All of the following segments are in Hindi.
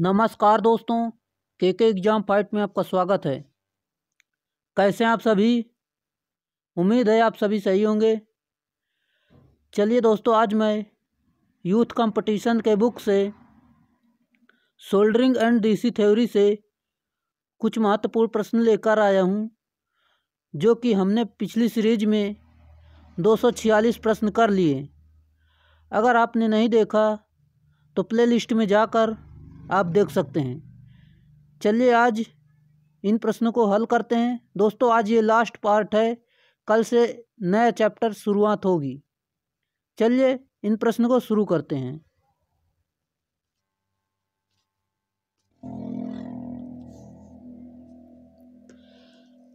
नमस्कार दोस्तों के के एग्ज़ाम फाइट में आपका स्वागत है कैसे हैं आप सभी उम्मीद है आप सभी सही होंगे चलिए दोस्तों आज मैं यूथ कंपटीशन के बुक से सोल्डरिंग एंड डीसी थ्योरी से कुछ महत्वपूर्ण प्रश्न लेकर आया हूँ जो कि हमने पिछली सीरीज में 246 प्रश्न कर लिए अगर आपने नहीं देखा तो प्लेलिस्ट में जाकर आप देख सकते हैं चलिए आज इन प्रश्नों को हल करते हैं दोस्तों आज ये लास्ट पार्ट है कल से नया चैप्टर शुरुआत होगी चलिए इन प्रश्नों को शुरू करते हैं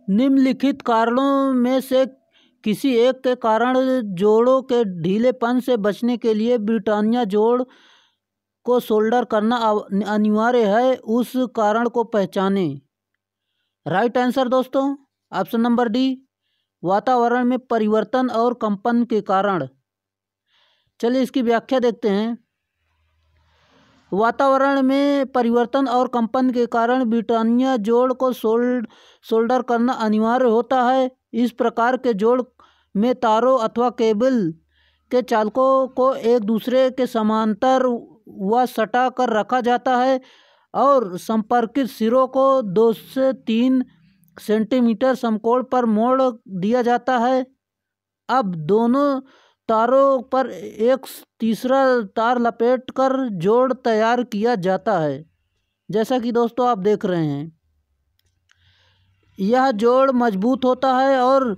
निम्नलिखित कारणों में से किसी एक के कारण जोड़ों के ढीलेपन से बचने के लिए ब्रिटानिया जोड़ को सोल्डर करना अनिवार्य है उस कारण को पहचाने राइट आंसर दोस्तों ऑप्शन नंबर डी वातावरण में परिवर्तन और कंपन के कारण चलिए इसकी व्याख्या देखते हैं वातावरण में परिवर्तन और कंपन के कारण ब्रिटानिया जोड़ को सोल्ड सोल्डर करना अनिवार्य होता है इस प्रकार के जोड़ में तारों अथवा केबल के चालकों को एक दूसरे के समांतर वह सटा कर रखा जाता है और संपर्कित सिरों को दो से तीन सेंटीमीटर समकोण पर मोड़ दिया जाता है अब दोनों तारों पर एक तीसरा तार लपेट कर जोड़ तैयार किया जाता है जैसा कि दोस्तों आप देख रहे हैं यह जोड़ मजबूत होता है और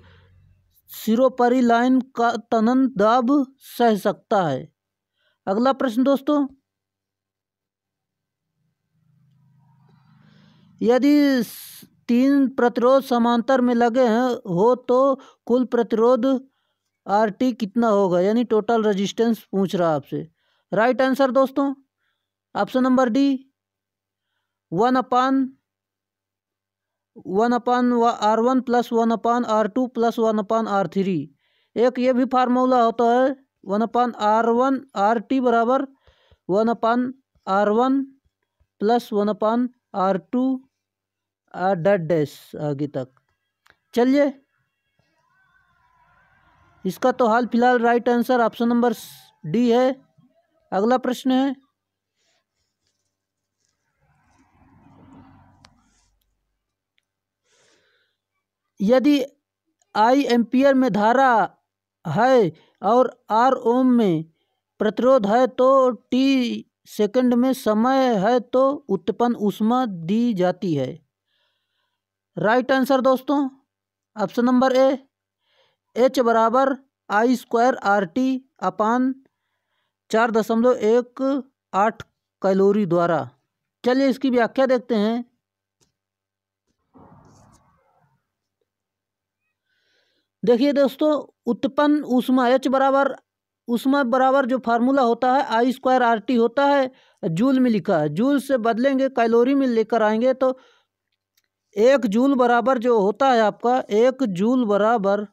सिरोपरी लाइन का तनन दाब सह सकता है अगला प्रश्न दोस्तों यदि तीन प्रतिरोध समांतर में लगे हैं हो तो कुल प्रतिरोध आर टी कितना होगा यानी टोटल रेजिस्टेंस पूछ रहा आपसे राइट आंसर दोस्तों option number D one upon one upon R one plus one upon R two plus one upon R three एक ये भी फार्मूला होता है one upon R one R T बराबर one upon R one plus one upon R two dot dash आगे तक चलिए इसका तो हाल फिलहाल right answer option number D है अगला प्रश्न है यदि आई एम्पियर में धारा है और आर ओम में प्रतिरोध है तो टी सेकंड में समय है तो उत्पन्न उष्मा दी जाती है राइट आंसर दोस्तों ऑप्शन नंबर ए एच बराबर I square R T upon चार दशमलव एक आठ कैलोरी द्वारा चलिए इसकी व्याख्या देखते हैं देखिए दोस्तों उत्पन्न ऊष्मा एच बराबर उष्मा बराबर जो फार्मूला होता है आई स्क्वायर आर टी होता है जूल में लिखा है जूल से बदलेंगे कैलोरी में लेकर आएंगे तो एक जूल बराबर जो होता है आपका एक जूल बराबर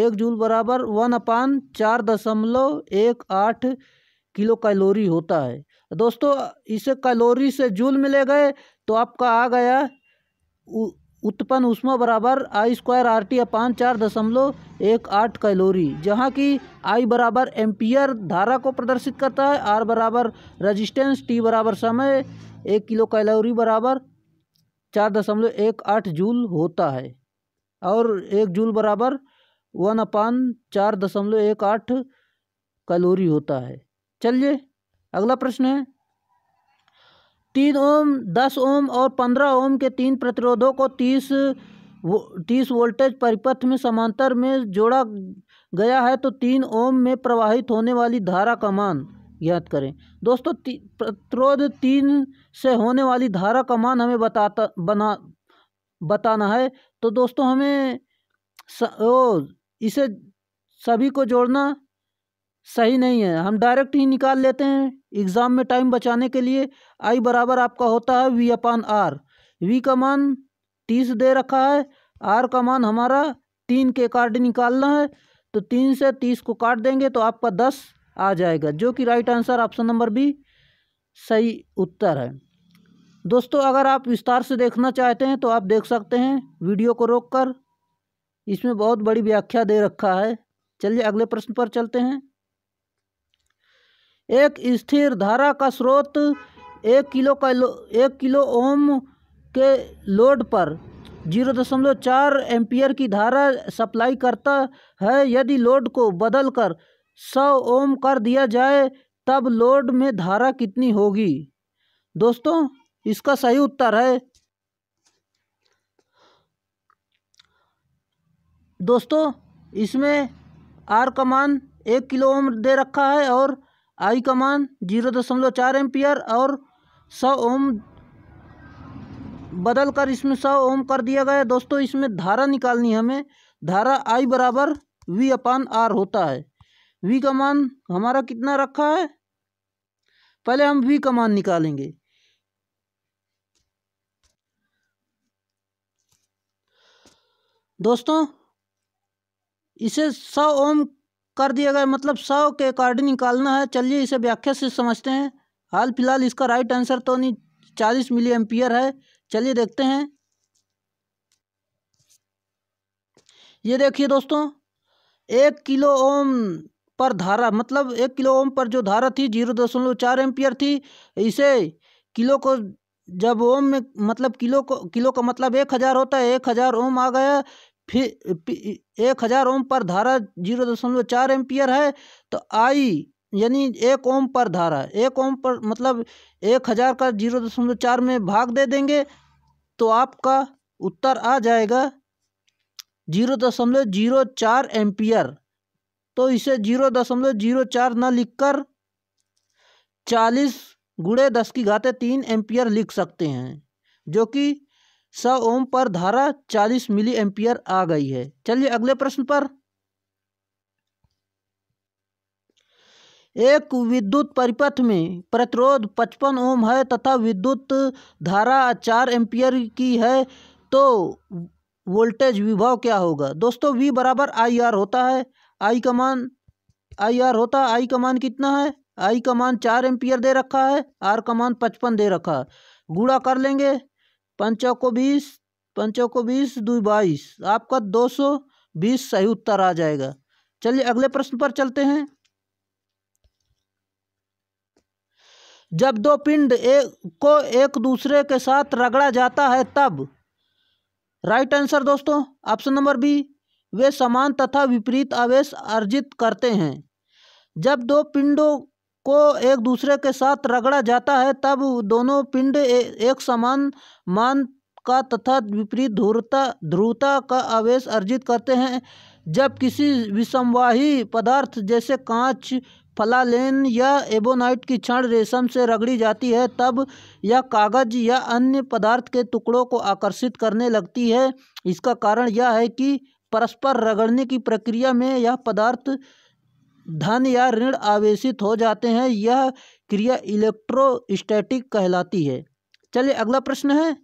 एक जूल बराबर वन अपान चार दशमलव एक आठ किलो कैलोरी होता है दोस्तों इसे कैलोरी से जूल मिले गए तो आपका आ गया उ, उत्पन्न उष्मा बराबर I square R T upon चार दशमलव एक आठ कैलोरी जहाँ की आई बराबर एम्पियर धारा को प्रदर्शित करता है आर बराबर रजिस्टेंस टी बराबर समय एक किलो कैलोरी बराबर चार दशमलव एक आठ जूल होता है और एक जूल बराबर वन अपान चार दशमलव एक आठ कैलोरी होता है चलिए अगला प्रश्न है तीन ओम दस ओम और पंद्रह ओम के तीन प्रतिरोधों को तीस वो तीस वोल्टेज परिपथ में समांतर में जोड़ा गया है तो तीन ओम में प्रवाहित होने वाली धारा का मान याद करें दोस्तों ती, प्रतिरोध तीन से होने वाली धारा का मान हमें बताता बना बताना है तो दोस्तों हमें स, ओ, इसे सभी को जोड़ना सही नहीं है हम डायरेक्ट ही निकाल लेते हैं एग्ज़ाम में टाइम बचाने के लिए आई बराबर आपका होता है वी अपान आर वी का मान तीस दे रखा है आर का मान हमारा तीन के कार्ड निकालना है तो तीन से तीस को काट देंगे तो आपका दस आ जाएगा जो कि right answer option number B सही उत्तर है दोस्तों अगर आप विस्तार से देखना चाहते हैं तो आप देख सकते हैं वीडियो को रोककर इसमें बहुत बड़ी व्याख्या दे रखा है चलिए अगले प्रश्न पर चलते हैं एक स्थिर धारा का स्रोत एक किलो का लो, एक किलो ओम के लोड पर जीरो दशमलव चार एम्पियर की धारा सप्लाई करता है यदि लोड को बदलकर सौ ओम कर दिया जाए तब लोड में धारा कितनी होगी दोस्तों इसका सही उत्तर है दोस्तों इसमें आर का मान एक किलो ओम दे रखा है और आई का मान जीरो दशमलव चार एम्पियर और सौ ओम बदल कर इसमें सौ ओम कर दिया गया दोस्तों इसमें धारा निकालनी हमें धारा आई बराबर वी अपान आर होता है वी का मान हमारा कितना रखा है पहले हम वी का मान निकालेंगे दोस्तों इसे सौ ओम कर दिया गया मतलब सौ के अकॉर्डिंग निकालना है चलिए इसे व्याख्या से समझते हैं हाल फिलहाल इसका राइट आंसर तो नहीं चालीस मिली एम्पियर है चलिए देखते हैं ये देखिए दोस्तों एक किलो ओम पर धारा मतलब एक किलो ओम पर जो धारा थी जीरो दशमलव चार एम्पियर थी इसे किलो को जब ओम में मतलब किलो को किलो का मतलब एक हज़ार होता है एक हज़ार ओम आ गया फिर एक हज़ार ओम पर धारा जीरो दशमलव चार एम्पियर है तो आई यानी एक ओम पर धारा एक ओम पर मतलब एक हज़ार का जीरो दशमलव चार में भाग दे देंगे तो आपका उत्तर आ जाएगा जीरो दशमलव जीरो चार एम्पियर तो इसे जीरो दशमलव जीरो चार न लिखकर चालीस गुड़े दस की घाते तीन एम्पियर लिख सकते हैं जो कि सौ ओम पर धारा चालीस मिली एम्पियर आ गई है चलिए अगले प्रश्न पर एक विद्युत परिपथ में प्रतिरोध पचपन ओम है तथा विद्युत धारा चार एम्पियर की है तो वोल्टेज विभव क्या होगा दोस्तों वी बराबर आई आर होता है आई का मान आई आर होता आई का मान कितना है आई का मान चार एम्पियर दे रखा है आर का मान पचपन दे रखा है गुड़ा कर लेंगे पंचों को बीस पंचों को बीस दो बाईस आपका दो सौ बीस सही उत्तर आ जाएगा चलिए अगले प्रश्न पर चलते हैं जब दो पिंड एक को एक दूसरे के साथ रगड़ा जाता है तब राइट आंसर दोस्तों ऑप्शन नंबर बी वे समान तथा विपरीत आवेश अर्जित करते हैं जब दो पिंडों को एक दूसरे के साथ रगड़ा जाता है तब दोनों पिंड एक समान मान का तथा विपरीत ध्रुवता ध्रुवता का आवेश अर्जित करते हैं जब किसी विषमवाही पदार्थ जैसे कांच फलालेन या एबोनाइट की क्षण रेशम से रगड़ी जाती है तब यह कागज या अन्य पदार्थ के टुकड़ों को आकर्षित करने लगती है इसका कारण यह है कि परस्पर रगड़ने की प्रक्रिया में यह पदार्थ धन या ऋण आवेशित हो जाते हैं यह क्रिया इलेक्ट्रोस्टैटिक कहलाती है चलिए अगला प्रश्न है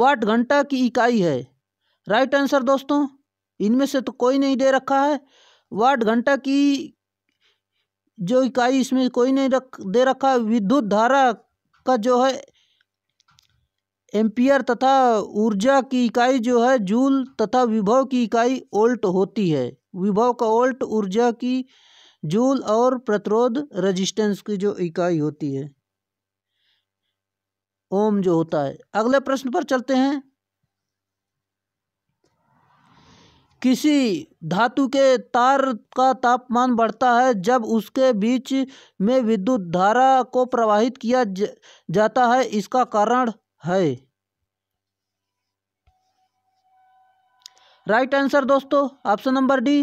वाट घंटा की इकाई है राइट आंसर दोस्तों इनमें से तो कोई नहीं दे रखा है वाट घंटा की जो इकाई इसमें कोई नहीं रख दे रखा विद्युत धारा का जो है एम्पियर तथा ऊर्जा की इकाई जो है जूल तथा विभव की इकाई ओल्ट होती है विभव का ओल्ट ऊर्जा की जूल और प्रतिरोध रेजिस्टेंस की जो इकाई होती है ओम जो होता है अगले प्रश्न पर चलते हैं किसी धातु के तार का तापमान बढ़ता है जब उसके बीच में विद्युत धारा को प्रवाहित किया जाता है इसका कारण है राइट आंसर दोस्तों ऑप्शन नंबर डी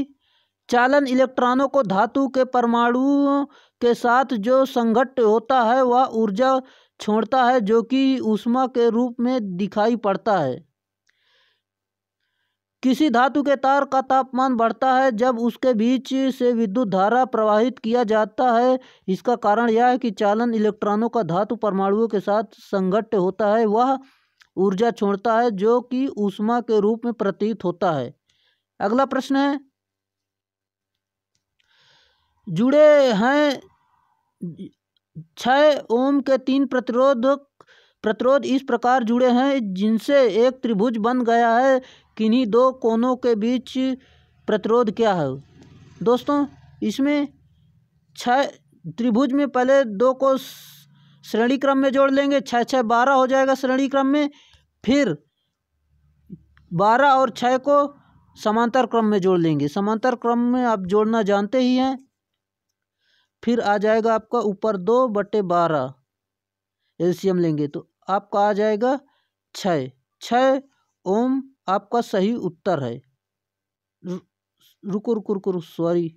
चालन इलेक्ट्रॉनों को धातु के परमाणुओं के साथ जो संघट होता है वह ऊर्जा छोड़ता है जो कि ऊष्मा के रूप में दिखाई पड़ता है किसी धातु के तार का तापमान बढ़ता है जब उसके बीच से विद्युत धारा प्रवाहित किया जाता है इसका कारण यह है कि चालन इलेक्ट्रॉनों का धातु परमाणुओं के साथ संघट्य होता है वह ऊर्जा छोड़ता है जो कि ऊष्मा के रूप में प्रतीत होता है अगला प्रश्न है जुड़े हैं छः ओम के तीन प्रतिरोधक प्रतिरोध इस प्रकार जुड़े हैं जिनसे एक त्रिभुज बन गया है किन्हीं दो कोनों के बीच प्रतिरोध क्या है दोस्तों इसमें छः त्रिभुज में पहले दो को श्रेणी क्रम में जोड़ लेंगे छः छः बारह हो जाएगा श्रेणी क्रम में फिर बारह और छः को समांतर क्रम में जोड़ लेंगे समांतर क्रम में आप जोड़ना जानते ही हैं फिर आ जाएगा आपका ऊपर दो बटे बारह एल्शियम लेंगे तो आपका आ जाएगा छः छः ओम आपका सही उत्तर है रुको रुको रुको सॉरी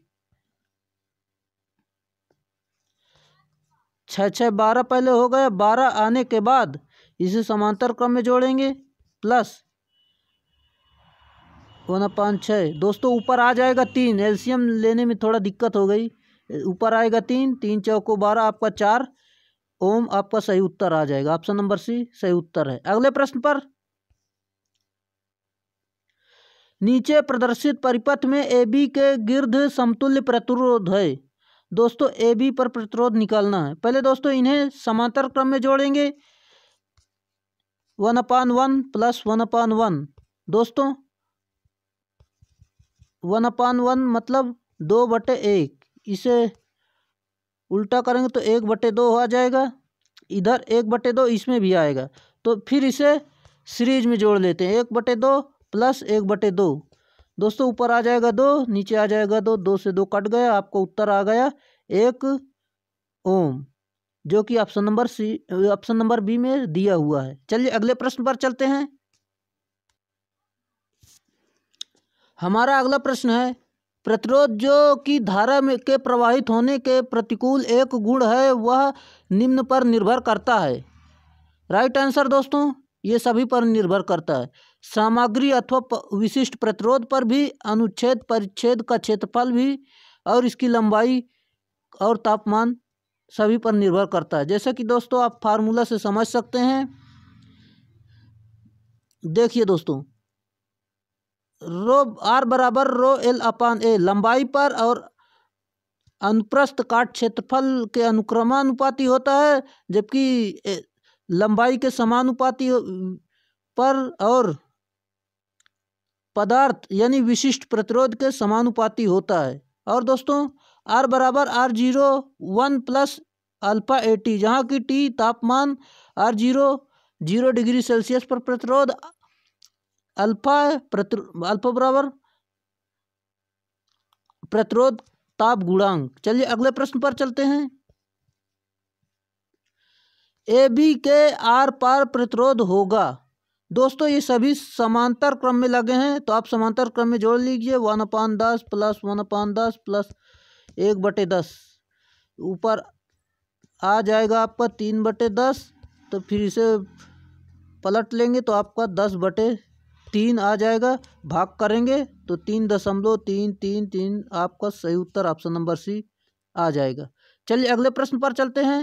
छः छः बारह पहले हो गया बारह आने के बाद इसे समांतर क्रम में जोड़ेंगे प्लस वन पाँच छः दोस्तों ऊपर आ जाएगा तीन एलसीएम लेने में थोड़ा दिक्कत हो गई ऊपर आएगा तीन तीन चौको बारह आपका चार ओम आपका सही उत्तर आ जाएगा ऑप्शन नंबर सी सही उत्तर है अगले प्रश्न पर नीचे प्रदर्शित परिपथ में ए बी के गिर्द समतुल्य प्रतिरोध है दोस्तों ए बी पर प्रतिरोध निकालना है पहले दोस्तों इन्हें समांतर क्रम में जोड़ेंगे one upon one plus one upon one दोस्तों वन अपान वन मतलब दो बटे एक इसे उल्टा करेंगे तो एक बटे दो आ जाएगा इधर एक बटे दो इसमें भी आएगा तो फिर इसे सीरीज में जोड़ लेते हैं एक बटे दो प्लस एक बटे दो दोस्तों ऊपर आ जाएगा दो नीचे आ जाएगा दो दो से दो कट गया आपको उत्तर आ गया एक ओम जो कि option number C option number B में दिया हुआ है चलिए अगले प्रश्न पर चलते हैं हमारा अगला प्रश्न है प्रतिरोध जो कि धारा में के प्रवाहित होने के प्रतिकूल एक गुण है वह निम्न पर निर्भर करता है राइट आंसर दोस्तों ये सभी पर निर्भर करता है सामग्री अथवा विशिष्ट प्रतिरोध पर भी अनुच्छेद परिच्छेद का क्षेत्रफल भी और इसकी लंबाई और तापमान सभी पर निर्भर करता है जैसा कि दोस्तों आप फार्मूला से समझ सकते हैं देखिए दोस्तों रो आर बराबर रो एल अपान ए लंबाई पर और अनुप्रस्थ काट क्षेत्रफल के अनुक्रमानुपाती होता है जबकि लंबाई के समानुपाती पर और पदार्थ यानी विशिष्ट प्रतिरोध के समानुपाती होता है और दोस्तों आर बराबर R zero one plus alpha A T जहाँ की टी तापमान R zero zero degree Celsius पर प्रतिरोध अल्फा प्रति अल्फा बराबर प्रतिरोध ताप गुणांक चलिए अगले प्रश्न पर चलते हैं ए बी के आर पार प्रतिरोध होगा दोस्तों ये सभी समांतर क्रम में लगे हैं तो आप समांतर क्रम में जोड़ लीजिए वन अपान दस प्लस वन अपान दस प्लस एक बटे दस ऊपर आ जाएगा आपका तीन बटे दस तो फिर इसे पलट लेंगे तो आपका दस बटे तीन आ जाएगा भाग करेंगे तो तीन दशमलव तीन तीन तीन आपका सही उत्तर ऑप्शन नंबर सी आ जाएगा चलिए अगले प्रश्न पर चलते हैं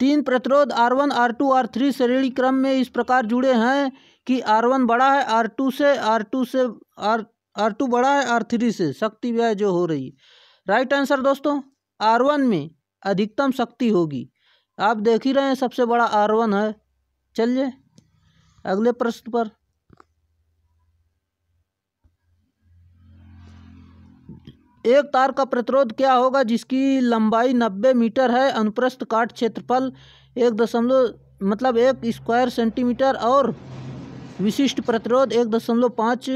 तीन प्रतिरोध R1, R2, R3 श्रेणी क्रम में इस प्रकार जुड़े हैं कि R1 बड़ा है R2 से R2 से R टू बड़ा है आर थ्री से शक्ति व्यय जो हो रही राइट आंसर दोस्तों आर वन में अधिकतम शक्ति होगी आप देख ही रहे हैं सबसे बड़ा आर वन है चलिए अगले प्रश्न पर एक तार का प्रतिरोध क्या होगा जिसकी लंबाई नब्बे मीटर है अनुप्रस्थ काट क्षेत्रफल एक दशमलव मतलब एक स्क्वायर सेंटीमीटर और विशिष्ट प्रतिरोध एक दशमलव पाँच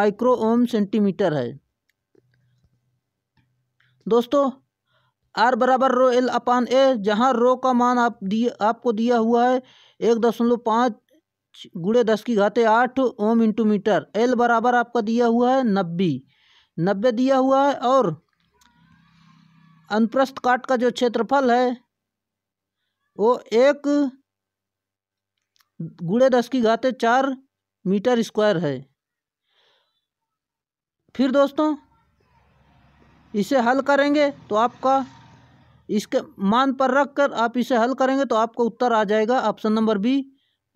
माइक्रो ओम सेंटीमीटर है दोस्तों आर बराबर रो एल अपान ए जहाँ रो का मान आप दिए आपको दिया हुआ है एक दशमलव पाँच गुड़े दस की घाते आठ ओम इंटू मीटर एल बराबर आपका दिया हुआ है नब्बे नब्बे दिया हुआ है और अनुप्रस्थ काट का जो क्षेत्रफल है वो एक गुड़े दस की घाते चार मीटर स्क्वायर है फिर दोस्तों इसे हल करेंगे तो आपका इसके मान पर रख कर आप इसे हल करेंगे तो आपका उत्तर आ जाएगा option number B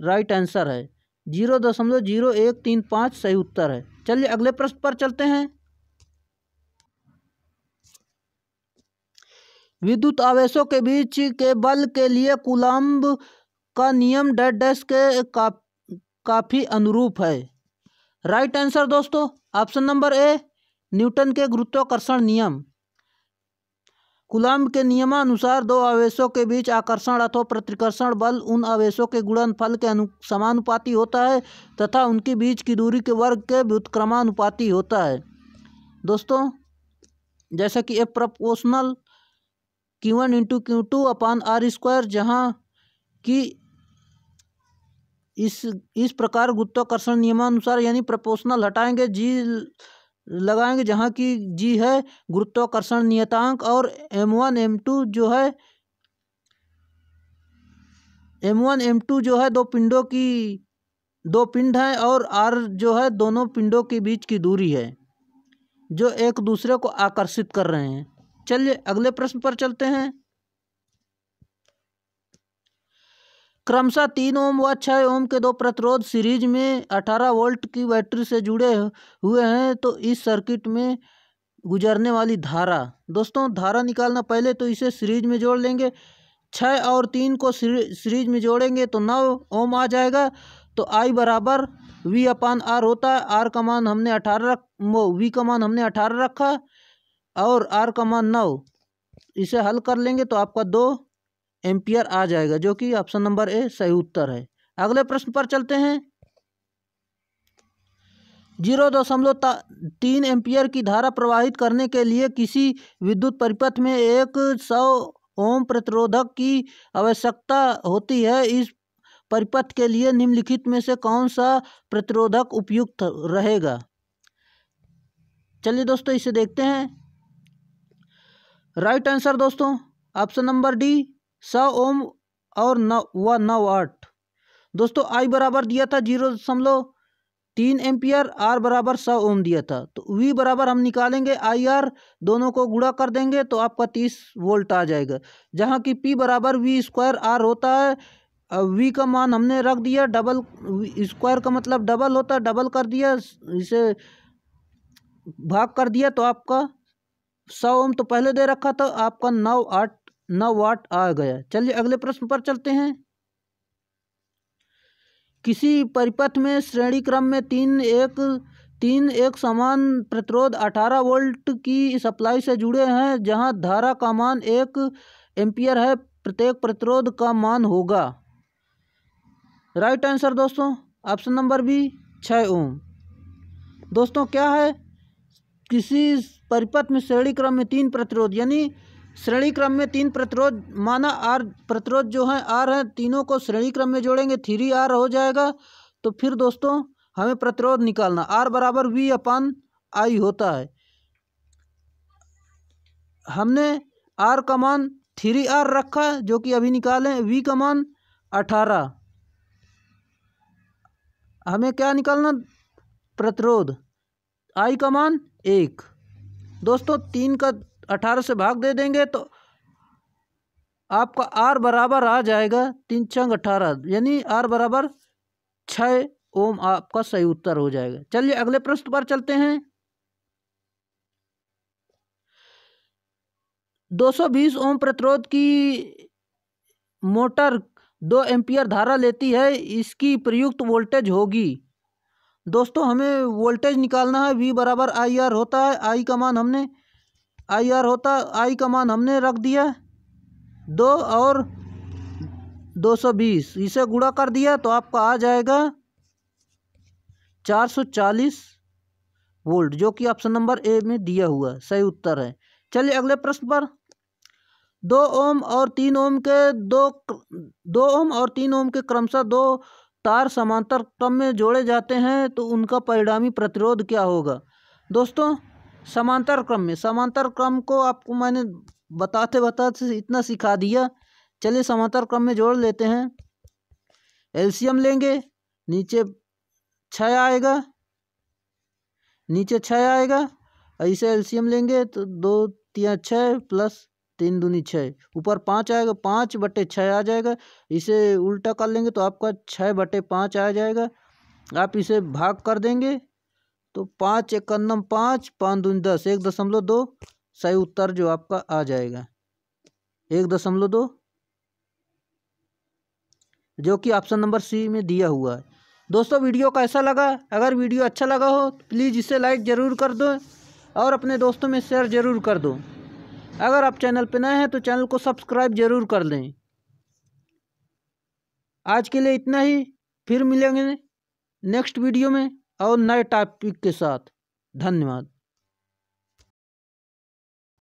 right answer है जीरो दशमलव जीरो एक तीन पाँच सही उत्तर है चलिए अगले प्रश्न पर चलते हैं विद्युत आवेशों के बीच के बल के लिए कुलम्ब का नियम डेड डेस्क के का, काफ़ी अनुरूप है राइट आंसर दोस्तों ऑप्शन नंबर ए न्यूटन के गुरुत्वाकर्षण नियम कुलम्ब के नियमानुसार दो आवेशों के बीच आकर्षण अथवा प्रतिकर्षण बल उन आवेशों के गुणनफल के अनु समानुपाती होता है तथा उनके बीच की दूरी के वर्ग के व्युत्क्रमानुपाती होता है दोस्तों जैसा कि A proportional Q one into Q two upon R square जहाँ कि इस इस प्रकार गुरुत्वाकर्षण नियमानुसार यानी प्रपोशनल हटाएंगे जी लगाएंगे जहाँ की जी है गुरुत्वाकर्षण नियतांक और एम वन एम टू जो है एम वन एम टू जो है दो पिंडों की दो पिंड हैं और आर जो है दोनों पिंडों के बीच की दूरी है जो एक दूसरे को आकर्षित कर रहे हैं चलिए अगले प्रश्न पर चलते हैं क्रमशः तीन ओम व छः ओम के दो प्रतिरोध सीरीज में अठारह वोल्ट की बैटरी से जुड़े हुए हैं तो इस सर्किट में गुजरने वाली धारा दोस्तों धारा निकालना पहले तो इसे सीरीज में जोड़ लेंगे छः और तीन को सीरीज में जोड़ेंगे तो नौ ओम आ जाएगा तो आई बराबर वी अपान आर होता है आर का मान हमने अठारह वी का मान हमने अठारह रखा और आर कमान नौ इसे हल कर लेंगे तो आपका दो एम्पियर आ जाएगा जो कि ऑप्शन नंबर ए सही उत्तर है अगले प्रश्न पर चलते हैं जीरो दशमलव तीन एम्पियर की धारा प्रवाहित करने के लिए किसी विद्युत परिपथ में एक सौ ओम प्रतिरोधक की आवश्यकता होती है इस परिपथ के लिए निम्नलिखित में से कौन सा प्रतिरोधक उपयुक्त रहेगा चलिए दोस्तों इसे देखते हैं राइट आंसर दोस्तों ऑप्शन नंबर डी स ओम और नौ व नौ आठ दोस्तों आई बराबर दिया था जीरो दशमलव तीन एम्पियर आर बराबर स ओम दिया था तो वी बराबर हम निकालेंगे आई आर दोनों को गुड़ा कर देंगे तो आपका तीस वोल्ट आ जाएगा जहाँ की पी बराबर वी स्क्वायर आर होता है वी का मान हमने रख दिया डबल स्क्वायर का मतलब डबल होता है डबल कर दिया इसे भाग कर दिया तो आपका सौ ओम तो पहले दे रखा था आपका नौ आठ नौ वाट आ गया चलिए अगले प्रश्न पर चलते हैं किसी परिपथ में श्रेणी क्रम में तीन एक तीन एक समान प्रतिरोध अठारह वोल्ट की सप्लाई से जुड़े हैं जहां धारा का मान एक एम्पियर है प्रत्येक प्रतिरोध का मान होगा राइट आंसर दोस्तों ऑप्शन नंबर बी छः ओम दोस्तों क्या है किसी परिपथ में श्रेणी क्रम में तीन प्रतिरोध यानी श्रेणी क्रम में तीन प्रतिरोध माना आर प्रतिरोध जो है आर है तीनों को श्रेणी क्रम में जोड़ेंगे थ्री आर हो जाएगा तो फिर दोस्तों हमें प्रतिरोध निकालना आर बराबर वी अपान आई होता है हमने आर का मान थ्री आर रखा जो कि अभी निकालें वी का मान अठारह हमें क्या निकालना प्रतिरोध आई का मान एक दोस्तों तीन का अठारह से भाग दे देंगे तो आपका आर बराबर आ जाएगा तीन चंग अठारह यानी आर बराबर छ ओम आपका सही उत्तर हो जाएगा चलिए अगले प्रश्न पर चलते हैं 220 ओम प्रतिरोध की मोटर दो एम्पियर धारा लेती है इसकी प्रयुक्त वोल्टेज होगी दोस्तों हमें वोल्टेज निकालना है वी बराबर आई आर होता है आई का मान हमने आई आर होता है आई का मान हमने रख दिया दो और दो सौ बीस इसे गुड़ा कर दिया तो आपका आ जाएगा चार सौ चालीस वोल्ट जो कि ऑप्शन नंबर ए में दिया हुआ सही उत्तर है चलिए अगले प्रश्न पर दो ओम और तीन ओम के दो दो ओम और तीन ओम के क्रमशः दो तार समांतर क्रम में जोड़े जाते हैं तो उनका परिणामी प्रतिरोध क्या होगा दोस्तों समांतर क्रम में समांतर क्रम को आपको मैंने बताते बताते इतना सिखा दिया चलिए समांतर क्रम में जोड़ लेते हैं एल्शियम लेंगे नीचे छः आएगा नीचे छः आएगा ऐसे एल्शियम लेंगे तो दो तीन छः प्लस तीन दूनी छः ऊपर पाँच आएगा पाँच बटे छः आ जाएगा इसे उल्टा कर लेंगे तो आपका छः बटे पाँच आ जाएगा आप इसे भाग कर देंगे तो पाँच इक्यानम पाँच पाँच दूनी दस एक दशमलव दो सही उत्तर जो आपका आ जाएगा एक दशमलव दो जो कि ऑप्शन नंबर सी में दिया हुआ है दोस्तों वीडियो कैसा लगा अगर वीडियो अच्छा लगा हो तो प्लीज़ इसे लाइक ज़रूर कर दो और अपने दोस्तों में शेयर ज़रूर कर दो अगर आप चैनल पर नए हैं तो चैनल को सब्सक्राइब जरूर कर लें आज के लिए इतना ही फिर मिलेंगे नेक्स्ट वीडियो में और नए टॉपिक के साथ धन्यवाद